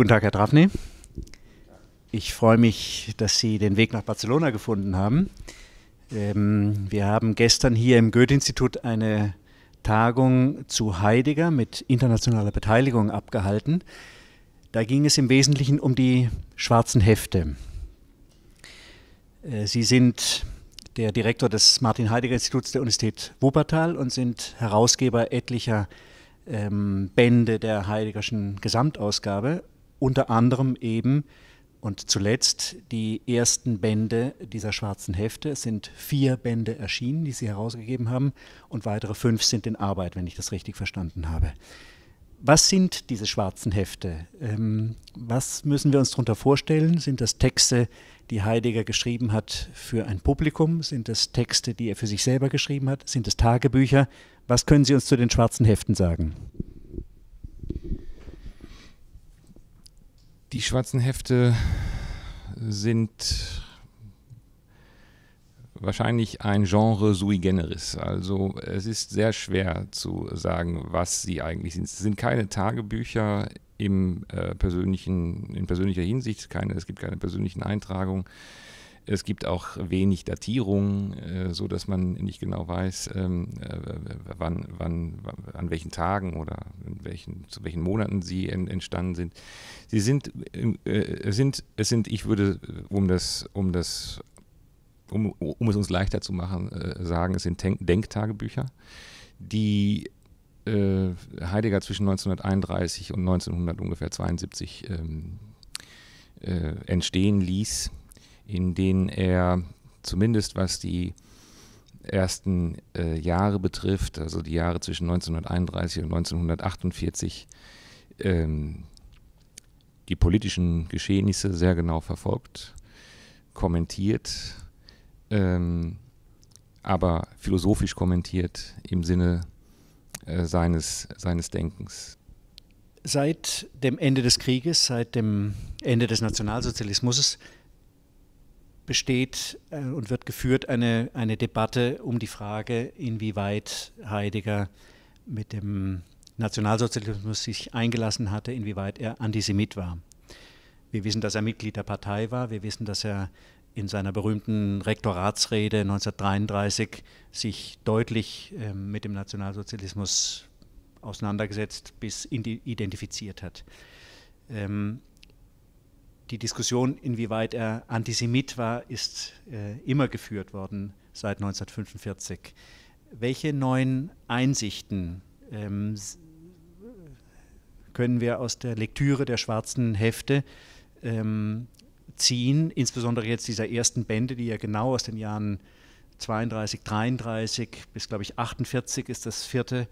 Guten Tag, Herr Trafny. Ich freue mich, dass Sie den Weg nach Barcelona gefunden haben. Ähm, wir haben gestern hier im Goethe-Institut eine Tagung zu Heidegger mit internationaler Beteiligung abgehalten. Da ging es im Wesentlichen um die schwarzen Hefte. Äh, Sie sind der Direktor des Martin Heidegger Instituts der Universität Wuppertal und sind Herausgeber etlicher ähm, Bände der Heideggerschen Gesamtausgabe unter anderem eben und zuletzt die ersten Bände dieser schwarzen Hefte. Es sind vier Bände erschienen, die Sie herausgegeben haben, und weitere fünf sind in Arbeit, wenn ich das richtig verstanden habe. Was sind diese schwarzen Hefte? Ähm, was müssen wir uns darunter vorstellen? Sind das Texte, die Heidegger geschrieben hat für ein Publikum? Sind das Texte, die er für sich selber geschrieben hat? Sind es Tagebücher? Was können Sie uns zu den schwarzen Heften sagen? Die schwarzen Hefte sind wahrscheinlich ein Genre sui generis. Also es ist sehr schwer zu sagen, was sie eigentlich sind. Es sind keine Tagebücher im äh, persönlichen, in persönlicher Hinsicht, keine, es gibt keine persönlichen Eintragungen. Es gibt auch wenig Datierung, äh, so dass man nicht genau weiß, ähm, äh, wann, wann, an welchen Tagen oder welchen, zu welchen Monaten sie entstanden sind. Sie sind, ähm, äh, sind, es sind, ich würde, äh, um das, um das, um, um es uns leichter zu machen, äh, sagen, es sind Denktagebücher, die Heidegger zwischen 1931 und 1972 ungefähr 72 ähm, entstehen ließ in denen er zumindest was die ersten äh, Jahre betrifft, also die Jahre zwischen 1931 und 1948, ähm, die politischen Geschehnisse sehr genau verfolgt, kommentiert, ähm, aber philosophisch kommentiert im Sinne äh, seines, seines Denkens. Seit dem Ende des Krieges, seit dem Ende des Nationalsozialismus besteht äh, und wird geführt eine, eine Debatte um die Frage, inwieweit Heidegger mit dem Nationalsozialismus sich eingelassen hatte, inwieweit er Antisemit war. Wir wissen, dass er Mitglied der Partei war, wir wissen, dass er in seiner berühmten Rektoratsrede 1933 sich deutlich äh, mit dem Nationalsozialismus auseinandergesetzt bis identifiziert hat. Ähm, die Diskussion, inwieweit er Antisemit war, ist äh, immer geführt worden seit 1945. Welche neuen Einsichten ähm, können wir aus der Lektüre der schwarzen Hefte ähm, ziehen, insbesondere jetzt dieser ersten Bände, die ja genau aus den Jahren 32, 33 bis, glaube ich, 48 ist das vierte.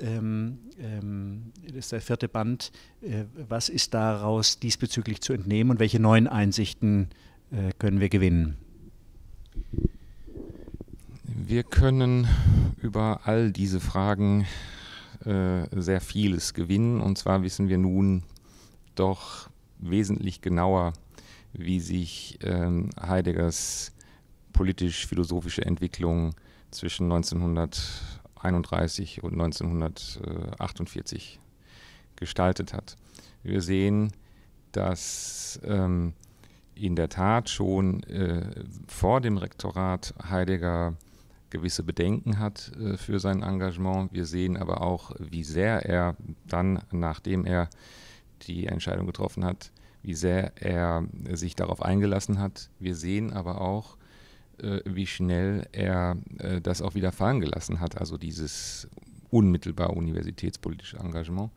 Ähm, ähm, ist der vierte Band. Äh, was ist daraus diesbezüglich zu entnehmen und welche neuen Einsichten äh, können wir gewinnen? Wir können über all diese Fragen äh, sehr vieles gewinnen. Und zwar wissen wir nun doch wesentlich genauer, wie sich ähm, Heideggers politisch-philosophische Entwicklung zwischen 1931 und 1948 gestaltet hat. Wir sehen, dass ähm, in der Tat schon äh, vor dem Rektorat Heidegger gewisse Bedenken hat äh, für sein Engagement. Wir sehen aber auch, wie sehr er dann, nachdem er die Entscheidung getroffen hat, wie sehr er sich darauf eingelassen hat. Wir sehen aber auch, äh, wie schnell er äh, das auch wieder fallen gelassen hat, also dieses unmittelbar universitätspolitische Engagement.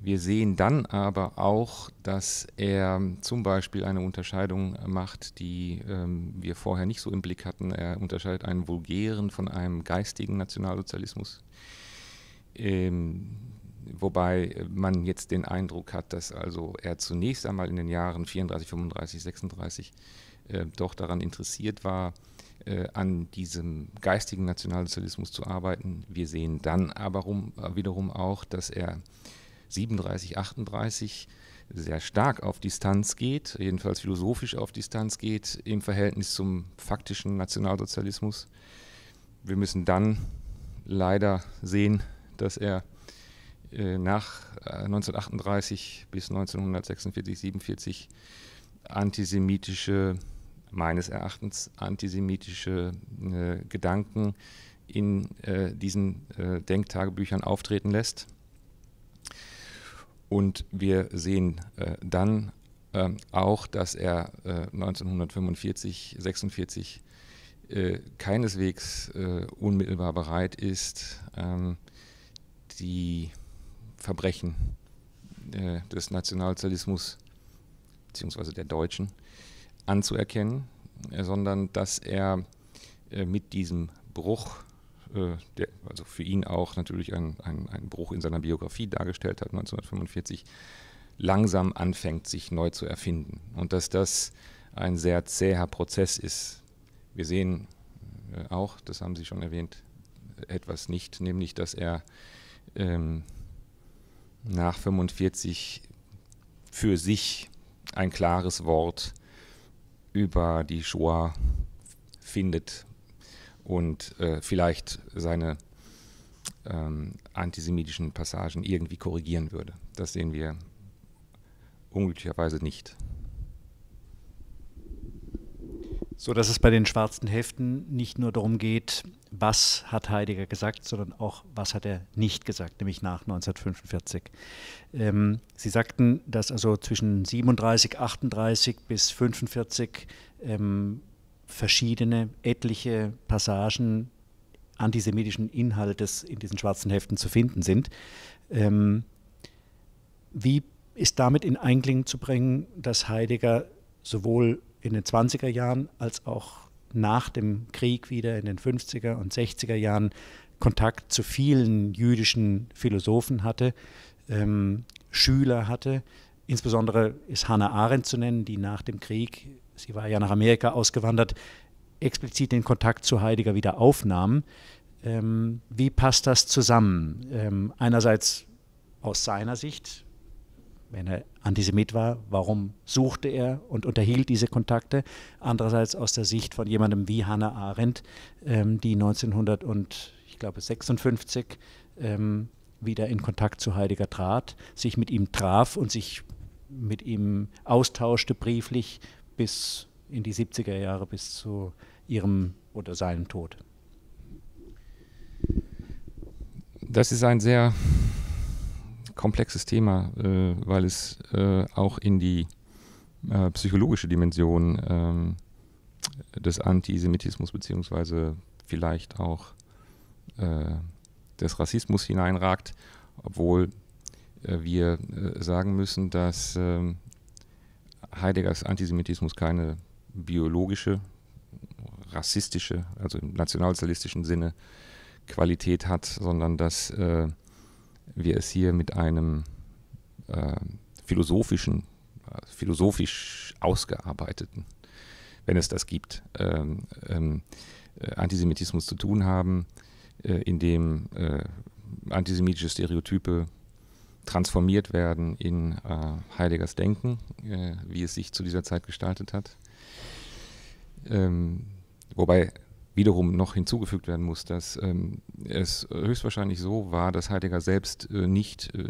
Wir sehen dann aber auch, dass er zum Beispiel eine Unterscheidung macht, die ähm, wir vorher nicht so im Blick hatten. Er unterscheidet einen vulgären von einem geistigen Nationalsozialismus. Ähm, wobei man jetzt den Eindruck hat, dass also er zunächst einmal in den Jahren 34, 35, 36 äh, doch daran interessiert war, äh, an diesem geistigen Nationalsozialismus zu arbeiten. Wir sehen dann aber rum, äh, wiederum auch, dass er 37, 38 sehr stark auf Distanz geht, jedenfalls philosophisch auf Distanz geht im Verhältnis zum faktischen Nationalsozialismus. Wir müssen dann leider sehen, dass er äh, nach 1938 äh, bis 1946, 47 antisemitische meines Erachtens antisemitische äh, Gedanken in äh, diesen äh, Denktagebüchern auftreten lässt. Und wir sehen äh, dann ähm, auch, dass er 1945, äh, 46 äh, keineswegs unmittelbar bereit ist, ähm, die Verbrechen des Nationalsozialismus bzw. der Deutschen äh, anzuerkennen, äh, sondern dass er äh, mit diesem Bruch, äh, der also für ihn auch natürlich ein, ein, Bruch in seiner Biografie dargestellt hat, 1945, langsam anfängt, sich neu zu erfinden. Und dass das ein sehr zäher Prozess ist. Wir sehen auch, das haben Sie schon erwähnt, etwas nicht, nämlich dass er ähm, nach 1945 für sich ein klares Wort über die Shoah findet und äh, vielleicht seine ähm, antisemitischen Passagen irgendwie korrigieren würde. Das sehen wir unglücklicherweise nicht. So dass es bei den schwarzen Heften nicht nur darum geht, was hat Heidegger gesagt, sondern auch, was hat er nicht gesagt, nämlich nach 1945. Ähm, Sie sagten, dass also zwischen 37, 38 bis 45 ähm, verschiedene, etliche Passagen antisemitischen Inhaltes in diesen schwarzen Heften zu finden sind. Ähm, wie ist damit in Einklang zu bringen, dass Heidegger sowohl in den 20er Jahren als auch nach dem Krieg wieder in den 50er und 60er Jahren Kontakt zu vielen jüdischen Philosophen hatte, ähm, Schüler hatte. Insbesondere ist Hannah Arendt zu nennen, die nach dem Krieg, sie war ja nach Amerika ausgewandert, explizit den Kontakt zu Heidegger wieder aufnahm. Ähm, wie passt das zusammen? Ähm, einerseits aus seiner Sicht wenn er Antisemit war, warum suchte er und unterhielt diese Kontakte? Andererseits aus der Sicht von jemandem wie Hannah Arendt, ähm, die 1956 ähm, wieder in Kontakt zu Heidegger trat, sich mit ihm traf und sich mit ihm austauschte brieflich bis in die 70er Jahre, bis zu ihrem oder seinem Tod. Das ist ein sehr komplexes Thema, äh, weil es äh, auch in die äh, psychologische Dimension ähm, des Antisemitismus beziehungsweise vielleicht auch äh, des Rassismus hineinragt, obwohl äh, wir äh, sagen müssen, dass ähm, Heideggers Antisemitismus keine biologische, rassistische, also im nationalsozialistischen Sinne Qualität hat, sondern dass wir es hier mit einem äh, philosophischen, äh, philosophisch ausgearbeiteten, wenn es das gibt, ähm, ähm, äh, Antisemitismus zu tun haben, äh, in dem äh, antisemitische Stereotype transformiert werden in äh, Heideggers Denken, äh, wie es sich zu dieser Zeit gestaltet hat. Ähm, wobei wiederum noch hinzugefügt werden muss, dass ähm, es höchstwahrscheinlich so war, dass Heidegger selbst äh, nicht, äh,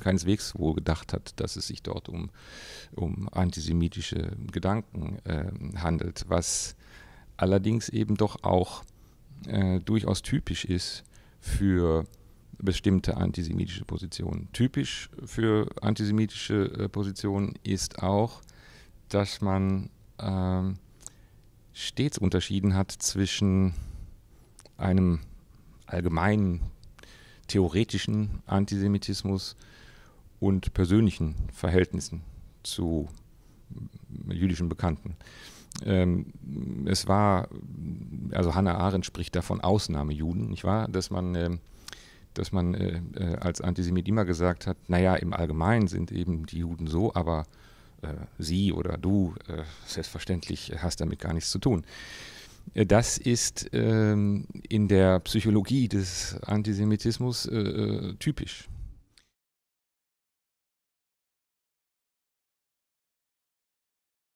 keineswegs wohl gedacht hat, dass es sich dort um, um antisemitische Gedanken äh, handelt, was allerdings eben doch auch äh, durchaus typisch ist für bestimmte antisemitische Positionen. Typisch für antisemitische äh, Positionen ist auch, dass man ähm, stets unterschieden hat zwischen einem allgemeinen theoretischen Antisemitismus und persönlichen Verhältnissen zu jüdischen Bekannten. Ähm, es war, also Hannah Arendt spricht davon von Ausnahmejuden, nicht wahr? Dass man, äh, dass man äh, äh, als Antisemit immer gesagt hat, naja, im Allgemeinen sind eben die Juden so, aber äh, sie oder du äh, selbstverständlich hast damit gar nichts zu tun. Äh, das ist ähm, in der Psychologie des Antisemitismus typisch.